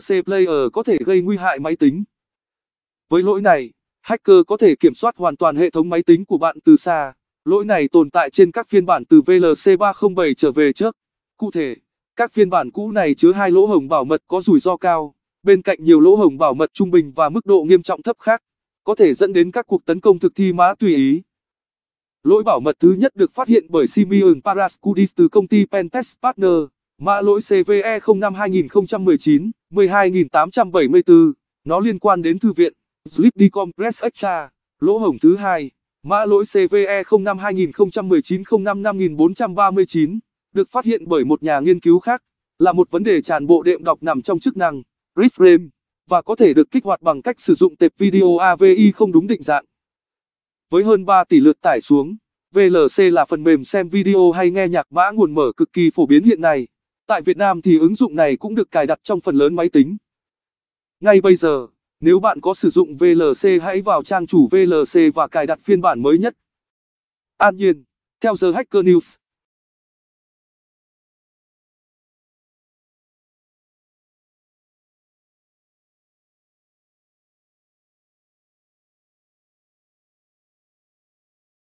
C Player có thể gây nguy hại máy tính. Với lỗi này, hacker có thể kiểm soát hoàn toàn hệ thống máy tính của bạn từ xa. Lỗi này tồn tại trên các phiên bản từ VLC 307 trở về trước. Cụ thể, các phiên bản cũ này chứa hai lỗ hổng bảo mật có rủi ro cao, bên cạnh nhiều lỗ hổng bảo mật trung bình và mức độ nghiêm trọng thấp khác, có thể dẫn đến các cuộc tấn công thực thi mã tùy ý. Lỗi bảo mật thứ nhất được phát hiện bởi Simeon Paraskudis từ công ty Pentest Partner, mã lỗi CVE 05 2019. 12.874. nó liên quan đến thư viện, Sleep Decompress Extra, lỗ hổng thứ hai, mã lỗi CVE 05 2019 05 được phát hiện bởi một nhà nghiên cứu khác, là một vấn đề tràn bộ đệm đọc nằm trong chức năng, risk và có thể được kích hoạt bằng cách sử dụng tệp video AVI không đúng định dạng. Với hơn 3 tỷ lượt tải xuống, VLC là phần mềm xem video hay nghe nhạc mã nguồn mở cực kỳ phổ biến hiện nay. Tại Việt Nam thì ứng dụng này cũng được cài đặt trong phần lớn máy tính. Ngay bây giờ, nếu bạn có sử dụng VLC hãy vào trang chủ VLC và cài đặt phiên bản mới nhất. An nhiên, theo The Hacker News.